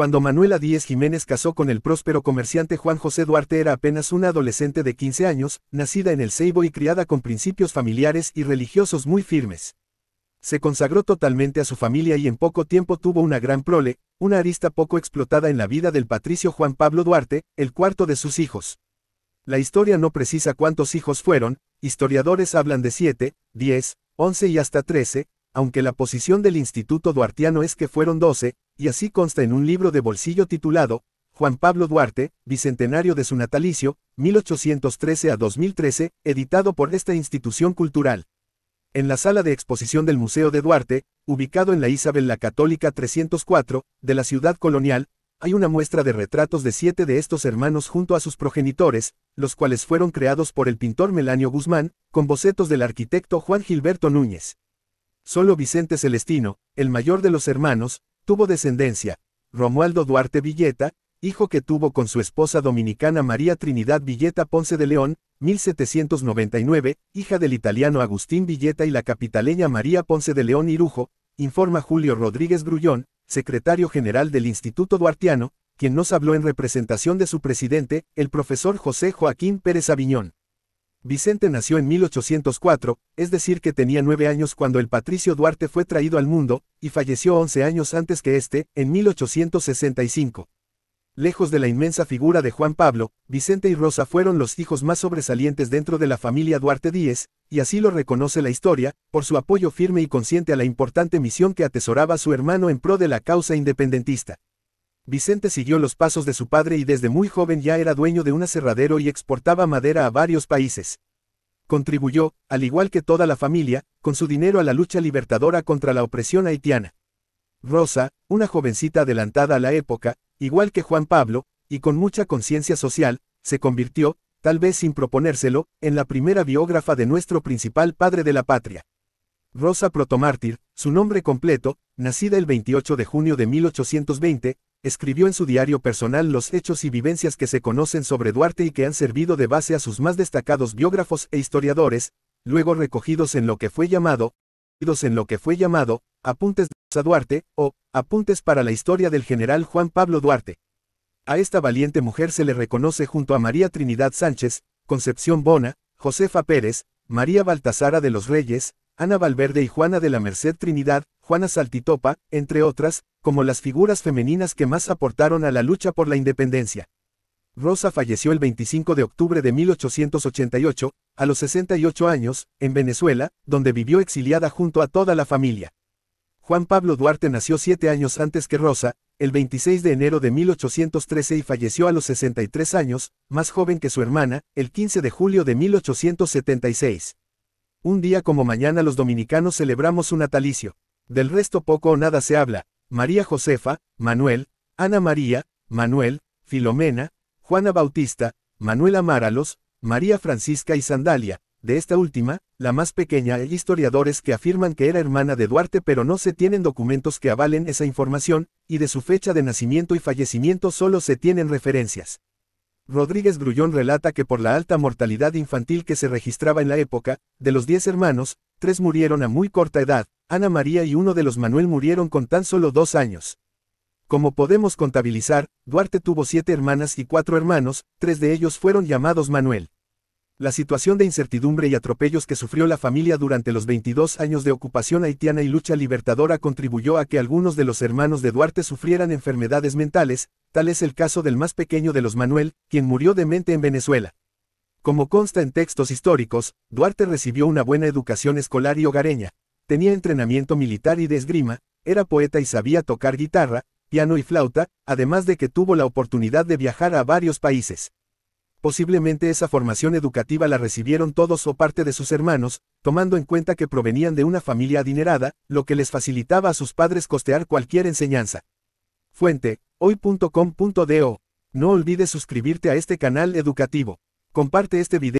Cuando Manuela Díez Jiménez casó con el próspero comerciante Juan José Duarte era apenas una adolescente de 15 años, nacida en el Ceibo y criada con principios familiares y religiosos muy firmes. Se consagró totalmente a su familia y en poco tiempo tuvo una gran prole, una arista poco explotada en la vida del patricio Juan Pablo Duarte, el cuarto de sus hijos. La historia no precisa cuántos hijos fueron, historiadores hablan de 7, 10, 11 y hasta 13, aunque la posición del Instituto Duartiano es que fueron 12, y así consta en un libro de bolsillo titulado Juan Pablo Duarte, Bicentenario de su natalicio, 1813 a 2013, editado por esta institución cultural. En la sala de exposición del Museo de Duarte, ubicado en la Isabel la Católica 304, de la ciudad colonial, hay una muestra de retratos de siete de estos hermanos junto a sus progenitores, los cuales fueron creados por el pintor Melanio Guzmán, con bocetos del arquitecto Juan Gilberto Núñez. Solo Vicente Celestino, el mayor de los hermanos, Tuvo descendencia, Romualdo Duarte Villeta, hijo que tuvo con su esposa dominicana María Trinidad Villeta Ponce de León, 1799, hija del italiano Agustín Villeta y la capitaleña María Ponce de León Irujo, informa Julio Rodríguez Grullón, secretario general del Instituto Duartiano, quien nos habló en representación de su presidente, el profesor José Joaquín Pérez Aviñón. Vicente nació en 1804, es decir que tenía nueve años cuando el patricio Duarte fue traído al mundo, y falleció 11 años antes que este, en 1865. Lejos de la inmensa figura de Juan Pablo, Vicente y Rosa fueron los hijos más sobresalientes dentro de la familia Duarte Díez, y así lo reconoce la historia, por su apoyo firme y consciente a la importante misión que atesoraba su hermano en pro de la causa independentista. Vicente siguió los pasos de su padre y desde muy joven ya era dueño de un aserradero y exportaba madera a varios países. Contribuyó, al igual que toda la familia, con su dinero a la lucha libertadora contra la opresión haitiana. Rosa, una jovencita adelantada a la época, igual que Juan Pablo, y con mucha conciencia social, se convirtió, tal vez sin proponérselo, en la primera biógrafa de nuestro principal padre de la patria. Rosa Protomártir, su nombre completo, nacida el 28 de junio de 1820, escribió en su diario personal los hechos y vivencias que se conocen sobre Duarte y que han servido de base a sus más destacados biógrafos e historiadores, luego recogidos en lo que fue llamado, en lo que fue llamado, Apuntes de Duarte, o Apuntes para la historia del general Juan Pablo Duarte. A esta valiente mujer se le reconoce junto a María Trinidad Sánchez, Concepción Bona, Josefa Pérez, María Baltasara de los Reyes, Ana Valverde y Juana de la Merced Trinidad, Juana Saltitopa, entre otras, como las figuras femeninas que más aportaron a la lucha por la independencia. Rosa falleció el 25 de octubre de 1888, a los 68 años, en Venezuela, donde vivió exiliada junto a toda la familia. Juan Pablo Duarte nació siete años antes que Rosa, el 26 de enero de 1813 y falleció a los 63 años, más joven que su hermana, el 15 de julio de 1876. Un día como mañana los dominicanos celebramos un natalicio. Del resto poco o nada se habla. María Josefa, Manuel, Ana María, Manuel, Filomena, Juana Bautista, Manuela Amáralos, María Francisca y Sandalia, de esta última, la más pequeña, hay historiadores que afirman que era hermana de Duarte pero no se tienen documentos que avalen esa información, y de su fecha de nacimiento y fallecimiento solo se tienen referencias. Rodríguez Grullón relata que por la alta mortalidad infantil que se registraba en la época, de los diez hermanos, tres murieron a muy corta edad, Ana María y uno de los Manuel murieron con tan solo dos años. Como podemos contabilizar, Duarte tuvo siete hermanas y cuatro hermanos, tres de ellos fueron llamados Manuel. La situación de incertidumbre y atropellos que sufrió la familia durante los 22 años de ocupación haitiana y lucha libertadora contribuyó a que algunos de los hermanos de Duarte sufrieran enfermedades mentales, tal es el caso del más pequeño de los Manuel, quien murió demente en Venezuela. Como consta en textos históricos, Duarte recibió una buena educación escolar y hogareña, tenía entrenamiento militar y de esgrima, era poeta y sabía tocar guitarra, piano y flauta, además de que tuvo la oportunidad de viajar a varios países. Posiblemente esa formación educativa la recibieron todos o parte de sus hermanos, tomando en cuenta que provenían de una familia adinerada, lo que les facilitaba a sus padres costear cualquier enseñanza. Fuente, hoy.com.do. No olvides suscribirte a este canal educativo. Comparte este video.